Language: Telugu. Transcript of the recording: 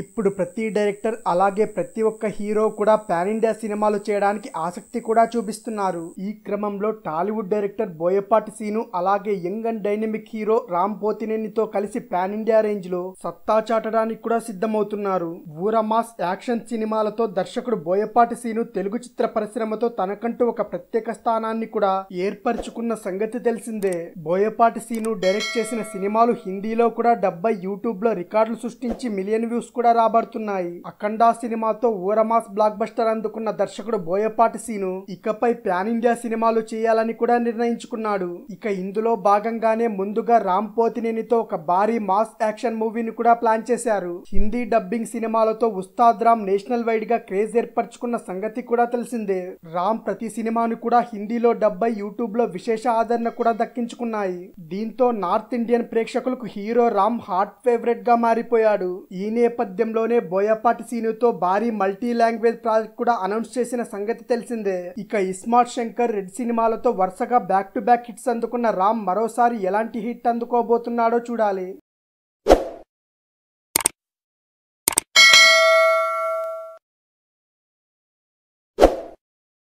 ఇప్పుడు ప్రతి డైరెక్టర్ అలాగే ప్రతి ఒక్క హీరో కూడా పాన్ ఇండియా సినిమాలు చేయడానికి ఆసక్తి కూడా చూపిస్తున్నారు ఈ క్రమంలో టాలీవుడ్ డైరెక్టర్ బోయపాటి సీను అలాగే young and dynamic hero Ram పోతినేనితో కలిసి పాన్ ఇండియా రేంజ్ లో సత్తా చాటడానికి కూడా సిద్ధమవుతున్నారు ఊరమాస్ యాక్షన్ సినిమాలతో దర్శకుడు బోయపాటి సీను తెలుగు చిత్ర పరిశ్రమతో తనకంటూ ఒక ప్రత్యేక స్థానాన్ని కూడా ఏర్పరచుకున్న సంగతి తెలిసిందే బోయపాటి సీను డైరెక్ట్ చేసిన సినిమాలు హిందీలో కూడా డెబ్బై యూట్యూబ్ లో రికార్డులు సృష్టించి మిలియన్ వ్యూస్ కూడా రాబడుతున్నాయి అఖండ సినిమాతో ఊరమాస్ బ్లాక్ బస్టర్ అందుకున్న దర్శకుడు బోయపాటి సీను ఇకపై ప్యాన్ ఇండియా సినిమాలు చేయాలని కూడా నిర్ణయించుకున్నాడు ఇక ఇందులో భాగంగానే ముందుగా రామ్ పోతినేనితో ఒక భారీ మాస్ యాక్షన్ మూవీని కూడా ప్లాన్ చేశారు హిందీ డబ్బింగ్ సినిమాలతో ఉస్తాద్ రామ్ నేషనల్ వైడ్ గా క్రేజ్ ఏర్పరచుకున్న సంగతి కూడా తెలిసిందే రామ్ ప్రతి సినిమాను కూడా హిందీలో డబ్బై యూట్యూబ్ లో విశేష ఆదరణ కూడా దక్కించుకున్నాయి దీంతో నార్త్ ఇండియన్ ప్రేక్షకులకు హీరో రామ్ హాట్ ఫేవరెట్ గా మారిపోయాడు ఈ నేపథ్యం నేపథ్యంలోనే బోయపాటి సీనుతో భారీ మల్టీ లాంగ్వేజ్ ప్రాజెక్ట్ కూడా అనౌన్స్ చేసిన సంగతి తెలిసిందే ఇక ఇస్మార్ట్ శంకర్ రెడ్ సినిమాలతో వరుసగా బ్యాక్ టు బ్యాక్ హిట్స్ అందుకున్న రామ్ మరోసారి ఎలాంటి హిట్ అందుకోబోతున్నాడో చూడాలి